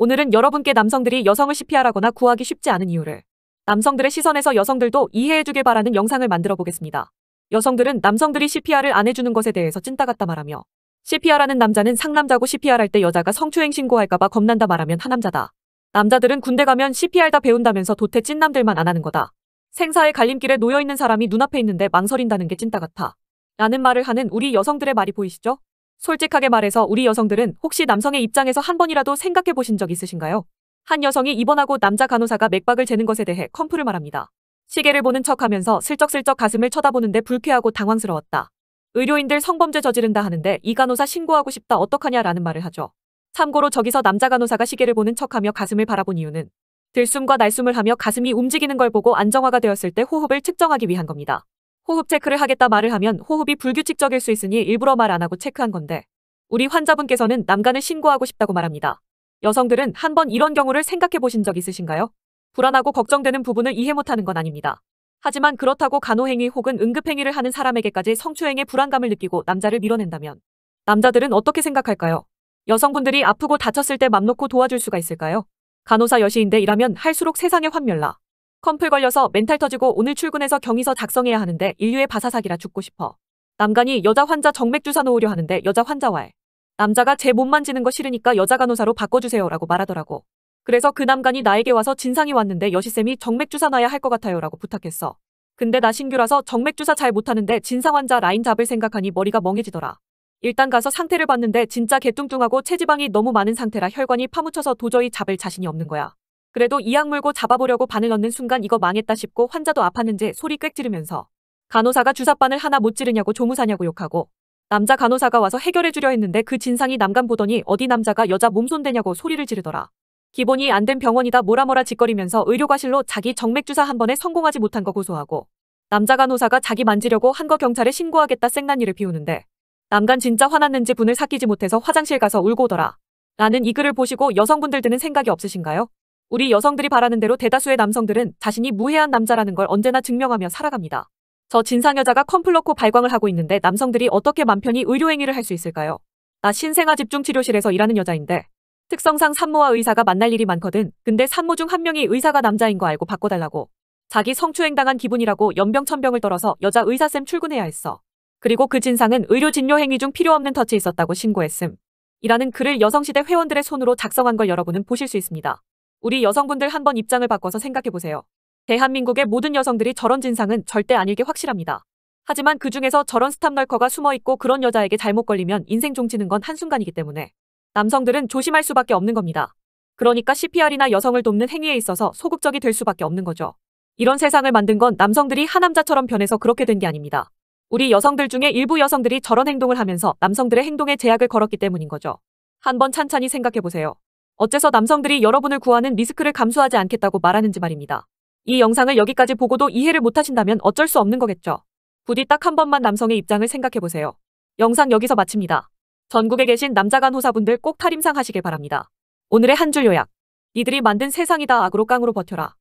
오늘은 여러분께 남성들이 여성을 c p r 하거나 구하기 쉽지 않은 이유를 남성들의 시선에서 여성들도 이해해주길 바라는 영상을 만들어 보겠습니다. 여성들은 남성들이 CPR을 안 해주는 것에 대해서 찐따 같다 말하며 CPR하는 남자는 상남자고 CPR 할때 여자가 성추행 신고할까봐 겁난다 말하면 하남자다. 남자들은 군대 가면 CPR 다 배운다면서 도태 찐남들만 안 하는 거다. 생사의 갈림길에 놓여있는 사람이 눈앞에 있는데 망설인다는 게 찐따 같아. 라는 말을 하는 우리 여성들의 말이 보이시죠? 솔직하게 말해서 우리 여성들은 혹시 남성의 입장에서 한 번이라도 생각해 보신 적 있으신가요? 한 여성이 입원하고 남자 간호사가 맥박을 재는 것에 대해 컴프를 말합니다. 시계를 보는 척하면서 슬쩍슬쩍 가슴을 쳐다보는데 불쾌하고 당황스러웠다. 의료인들 성범죄 저지른다 하는데 이 간호사 신고하고 싶다 어떡하냐라는 말을 하죠. 참고로 저기서 남자 간호사가 시계를 보는 척하며 가슴을 바라본 이유는 들숨과 날숨을 하며 가슴이 움직이는 걸 보고 안정화가 되었을 때 호흡을 측정하기 위한 겁니다. 호흡 체크를 하겠다 말을 하면 호흡이 불규칙적일 수 있으니 일부러 말 안 하고 체크한 건데 우리 환자분께서는 남간을 신고하고 싶다고 말합니다. 여성들은 한번 이런 경우를 생각해 보신 적 있으신가요? 불안하고 걱정되는 부분을 이해 못하는 건 아닙니다. 하지만 그렇다고 간호행위 혹은 응급행위를 하는 사람에게까지 성추행의 불안감을 느끼고 남자를 밀어낸다면 남자들은 어떻게 생각할까요? 여성분들이 아프고 다쳤을 때 맘 놓고 도와줄 수가 있을까요? 간호사 여시인데 일하면 할수록 세상에 환멸라 컴플 걸려서 멘탈 터지고 오늘 출근해서 경위서 작성해야 하는데 인류의 바사삭이라 죽고 싶어. 남간이 여자 환자 정맥주사 놓으려 하는데 여자 환자와의 남자가 제 몸 만지는 거 싫으니까 여자 간호사로 바꿔주세요 라고 말하더라고. 그래서 그 남간이 나에게 와서 진상이 왔는데 여시쌤이 정맥주사 놔야 할 것 같아요 라고 부탁했어. 근데 나 신규라서 정맥주사 잘 못하는데 진상 환자 라인 잡을 생각하니 머리가 멍해지더라. 일단 가서 상태를 봤는데 진짜 개뚱뚱하고 체지방이 너무 많은 상태라 혈관이 파묻혀서 도저히 잡을 자신이 없는 거야. 그래도 이약 물고 잡아보려고 바늘 넣는 순간 이거 망했다 싶고 환자도 아팠는지 소리 꽥 지르면서 간호사가 주사바늘 하나 못 찌르냐고 조무사냐고 욕하고 남자 간호사가 와서 해결해주려 했는데 그 진상이 남간 보더니 어디 남자가 여자 몸손대냐고 소리를 지르더라. 기본이 안 된 병원이다 뭐라뭐라 짓거리면서 의료과실로 자기 정맥주사 한 번에 성공하지 못한 거 고소하고 남자 간호사가 자기 만지려고 한 거 경찰에 신고하겠다 쌩난 일을 비우는데 남간 진짜 화났는지 분을 삭히지 못해서 화장실 가서 울고 오더라. 라는 이 글을 보시고 여성분들 드는 생각이 없으신가요? 우리 여성들이 바라는 대로 대다수의 남성들은 자신이 무해한 남자라는 걸 언제나 증명하며 살아갑니다. 저 진상 여자가 컴플 러코 발광을 하고 있는데 남성들이 어떻게 맘 편히 의료행위를 할 수 있을까요? 나 신생아 집중치료실에서 일하는 여자인데 특성상 산모와 의사가 만날 일이 많거든. 근데 산모 중 한 명이 의사가 남자인 거 알고 바꿔달라고. 자기 성추행당한 기분이라고 연병천병을 떨어서 여자 의사쌤 출근해야 했어. 그리고 그 진상은 의료 진료 행위 중 필요 없는 터치 있었다고 신고했음. 이라는 글을 여성시대 회원들의 손으로 작성한 걸 여러분은 보실 수 있습니다. 우리 여성분들 한번 입장을 바꿔서 생각해보세요. 대한민국의 모든 여성들이 저런 진상은 절대 아닐 게 확실합니다. 하지만 그중에서 저런 스탑널커가 숨어있고 그런 여자에게 잘못 걸리면 인생 종치는 건 한순간이기 때문에 남성들은 조심할 수밖에 없는 겁니다. 그러니까 CPR이나 여성을 돕는 행위에 있어서 소극적이 될 수밖에 없는 거죠. 이런 세상을 만든 건 남성들이 하남자처럼 변해서 그렇게 된 게 아닙니다. 우리 여성들 중에 일부 여성들이 저런 행동을 하면서 남성들의 행동에 제약을 걸었기 때문인 거죠. 한번 찬찬히 생각해보세요. 어째서 남성들이 여러분을 구하는 리스크를 감수하지 않겠다고 말하는지 말입니다. 이 영상을 여기까지 보고도 이해를 못하신다면 어쩔 수 없는 거겠죠. 부디 딱 한 번만 남성의 입장을 생각해보세요. 영상 여기서 마칩니다. 전국에 계신 남자 간호사분들 꼭 탈임상 하시길 바랍니다. 오늘의 한 줄 요약. 니들이 만든 세상이다 악으로 깡으로 버텨라.